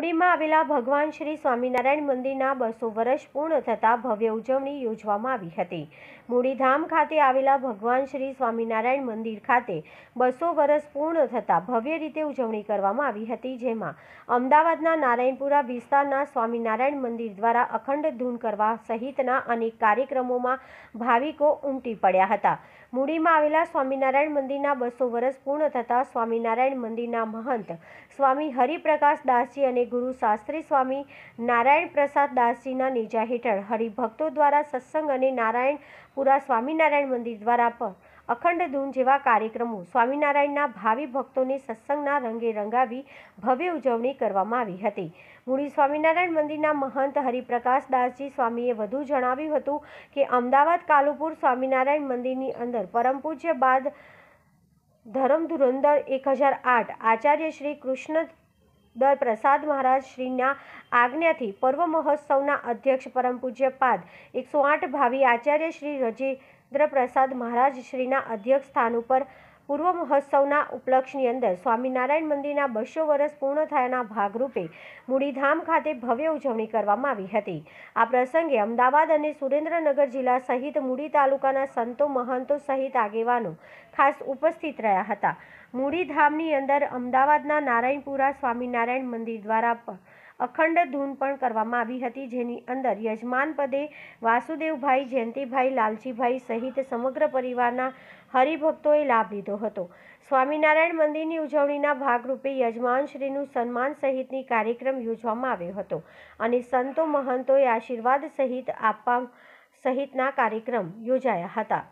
મૂડીમાં આવેલા ભગવાન શ્રી સ્વામિનારાયણ મંદિરના બસો વર્ષ પૂર્ણ થતાં ભવ્ય ઉજવણી યોજવામાં આવી હતી મૂડીધામ ખાતે આવેલા ભગવાન શ્રી સ્વામિનારાયણ મંદિર ખાતે બસો વર્ષ પૂર્ણ થતાં ભવ્ય રીતે ઉજવણી કરવામાં આવી હતી જેમાં અમદાવાદના નારાયણપુરા વિસ્તારના સ્વામિનારાયણ મંદિર દ્વારા અખંડ ધૂન કરવા સહિતના અનેક કાર્યક્રમોમાં ભાવિકો ઉમટી પડ્યા હતા મૂડીમાં આવેલા સ્વામિનારાયણ મંદિરના બસો વર્ષ પૂર્ણ થતાં સ્વામિનારાયણ મંદિરના મહંત સ્વામી હરિપ્રકાશ દાસજી અને ગુરુ શાસ્ત્રી સ્વામી નારાયણ પ્રસાદ દાસજીના નીજા હેઠળ હરિભક્તો દ્વારા સત્સંગ અને નારાયણપુરા સ્વામિનારાયણ મંદિર દ્વારા પણ અખંડ ધૂન જેવા કાર્યક્રમો સ્વામિનારાયણના ભાવિ ભક્તોને સત્સંગના રંગે રંગાવી ભવ્ય ઉજવણી કરવામાં આવી હતી મૂળી સ્વામિનારાયણ મંદિરના મહંત હરિપ્રકાશ દાસજી સ્વામીએ વધુ જણાવ્યું હતું કે અમદાવાદ કાલુપુર સ્વામિનારાયણ મંદિરની અંદર પરમ પૂજ્ય બાદ ધરમ ધુરંદર એક હજાર આઠ આચાર્ય શ્રી કૃષ્ણ દર પ્રસાદ મહારાજ શ્રીના આજ્ઞાથી પર્વ મહોત્સવના અધ્યક્ષ પરમ પૂજ્યપાદ એકસો આઠ ભાવિ આચાર્ય શ્રી રજેન્દ્ર પ્રસાદ મહારાજ શ્રીના અધ્યક્ષ સ્થાન ઉપર પૂર્વ મહોત્સવના ઉપલક્ષની અંદર સ્વામિનારાયણ મંદિરના બસો વર્ષ પૂર્ણ થયાના ભાગરૂપે મૂડીધામ ખાતે ભવ્ય ઉજવણી કરવામાં આવી હતી આ પ્રસંગે અમદાવાદ અને સુરેન્દ્રનગર જિલ્લા સહિત મૂડી તાલુકાના સંતો મહંતો સહિત આગેવાનો ખાસ ઉપસ્થિત રહ્યા હતા મૂડીધામની અંદર અમદાવાદના નારાયણપુરા સ્વામિનારાયણ મંદિર દ્વારા અખંડ ધૂન પણ કરવામાં આવી હતી જેની અંદર યજમાન પદે વાસુદેવભાઈ જયંતિભાઈ લાલજીભાઈ સહિત સમગ્ર પરિવારના હરિભક્તોએ લાભ લીધો હતો સ્વામિનારાયણ મંદિરની ઉજવણીના ભાગરૂપે યજમાનશ્રીનું સન્માન સહિતની કાર્યક્રમ યોજવામાં આવ્યો હતો અને સંતો મહંતોએ આશીર્વાદ સહિત આપવા સહિતના કાર્યક્રમ યોજાયા હતા